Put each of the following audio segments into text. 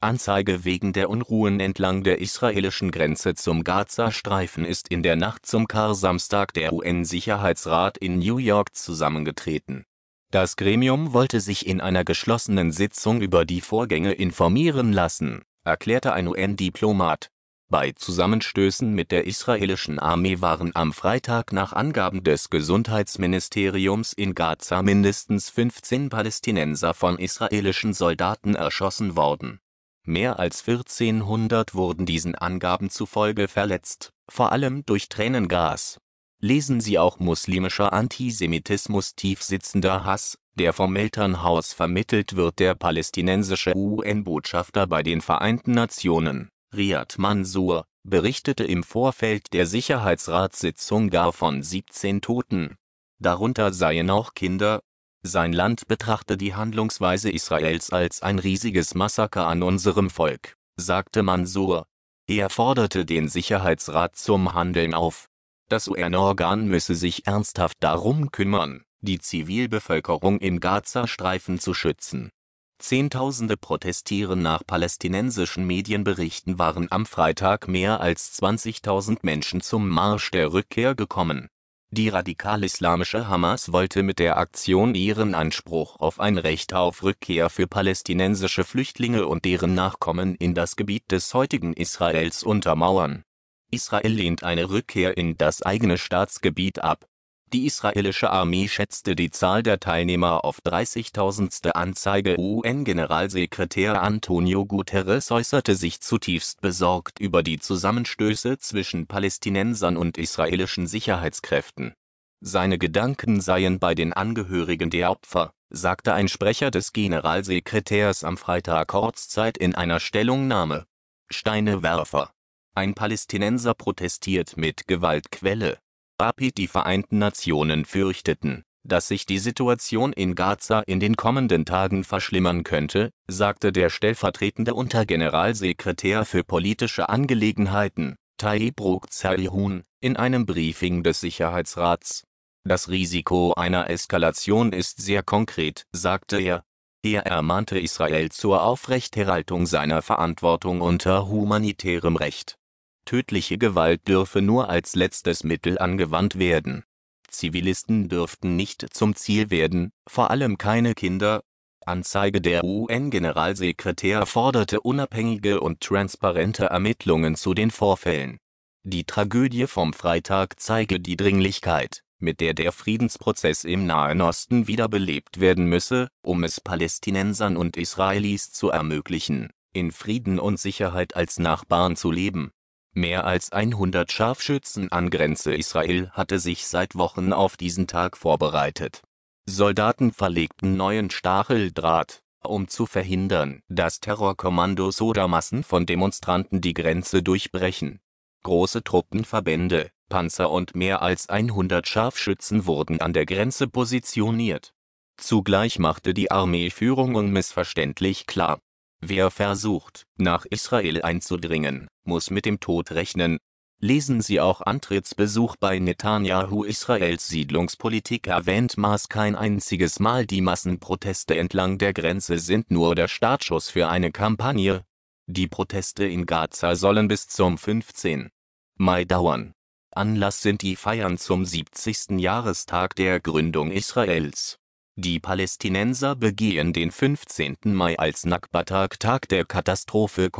Anzeige wegen der Unruhen entlang der israelischen Grenze zum Gazastreifen ist in der Nacht zum Kar-Samstag der UN-Sicherheitsrat in New York zusammengetreten. Das Gremium wollte sich in einer geschlossenen Sitzung über die Vorgänge informieren lassen, erklärte ein UN-Diplomat bei Zusammenstößen mit der israelischen Armee waren am Freitag nach Angaben des Gesundheitsministeriums in Gaza mindestens 15 Palästinenser von israelischen Soldaten erschossen worden. Mehr als 1400 wurden diesen Angaben zufolge verletzt, vor allem durch Tränengas. Lesen Sie auch muslimischer Antisemitismus tiefsitzender Hass, der vom Elternhaus vermittelt wird der palästinensische UN-Botschafter bei den Vereinten Nationen Riyad Mansour, berichtete im Vorfeld der Sicherheitsratssitzung gar von 17 Toten. Darunter seien auch Kinder. Sein Land betrachte die Handlungsweise Israels als ein riesiges Massaker an unserem Volk, sagte Mansour. Er forderte den Sicherheitsrat zum Handeln auf. Das UN-Organ müsse sich ernsthaft darum kümmern, die Zivilbevölkerung im Gazastreifen zu schützen Zehntausende protestieren nach palästinensischen Medienberichten waren am Freitag mehr als 20.000 Menschen zum Marsch der Rückkehr gekommen. Die radikal-islamische Hamas wollte mit der Aktion ihren Anspruch auf ein Recht auf Rückkehr für palästinensische Flüchtlinge und deren Nachkommen in das Gebiet des heutigen Israels untermauern. Israel lehnt eine Rückkehr in das eigene Staatsgebiet ab die israelische Armee schätzte die Zahl der Teilnehmer auf 30.000. Anzeige UN-Generalsekretär Antonio Guterres äußerte sich zutiefst besorgt über die Zusammenstöße zwischen Palästinensern und israelischen Sicherheitskräften. Seine Gedanken seien bei den Angehörigen der Opfer, sagte ein Sprecher des Generalsekretärs am Freitag Ortszeit in einer Stellungnahme. Steinewerfer. Ein Palästinenser protestiert mit Gewaltquelle AP Die Vereinten Nationen fürchteten, dass sich die Situation in Gaza in den kommenden Tagen verschlimmern könnte, sagte der stellvertretende Untergeneralsekretär für politische Angelegenheiten, Taib Rucksaihun, in einem Briefing des Sicherheitsrats. Das Risiko einer Eskalation ist sehr konkret, sagte er. Er ermahnte Israel zur Aufrechterhaltung seiner Verantwortung unter humanitärem Recht Tödliche Gewalt dürfe nur als letztes Mittel angewandt werden. Zivilisten dürften nicht zum Ziel werden, vor allem keine Kinder. Anzeige Der UN-Generalsekretär forderte unabhängige und transparente Ermittlungen zu den Vorfällen. Die Tragödie vom Freitag zeige die Dringlichkeit, mit der der Friedensprozess im Nahen Osten wiederbelebt werden müsse, um es Palästinensern und Israelis zu ermöglichen, in Frieden und Sicherheit als Nachbarn zu leben Mehr als 100 Scharfschützen an Grenze Israel hatte sich seit Wochen auf diesen Tag vorbereitet. Soldaten verlegten neuen Stacheldraht, um zu verhindern, dass Terrorkommandos oder Massen von Demonstranten die Grenze durchbrechen. Große Truppenverbände, Panzer und mehr als 100 Scharfschützen wurden an der Grenze positioniert. Zugleich machte die Armeeführung unmissverständlich klar Wer versucht, nach Israel einzudringen, muss mit dem Tod rechnen. Lesen Sie auch Antrittsbesuch bei Netanyahu Israels Siedlungspolitik erwähnt Maß kein einziges Mal die Massenproteste entlang der Grenze sind nur der Startschuss für eine Kampagne. Die Proteste in Gaza sollen bis zum 15. Mai dauern. Anlass sind die Feiern zum 70. Jahrestag der Gründung Israels die Palästinenser begehen den 15. Mai als Nakba-Tag Tag der Katastrophe,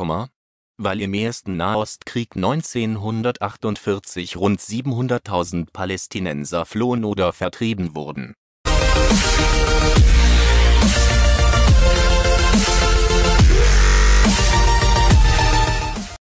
weil im Ersten Nahostkrieg 1948 rund 700.000 Palästinenser flohen oder vertrieben wurden